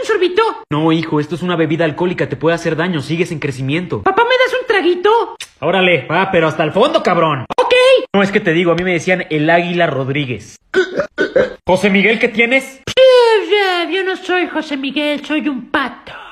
un sorbito? No, hijo, esto es una bebida alcohólica, te puede hacer daño, sigues en crecimiento. ¿Papá, me das un traguito? Órale, va, pero hasta el fondo, cabrón. ¡Ok! No, es que te digo, a mí me decían el Águila Rodríguez. José Miguel, ¿qué tienes? Yo no soy José Miguel, soy un pato.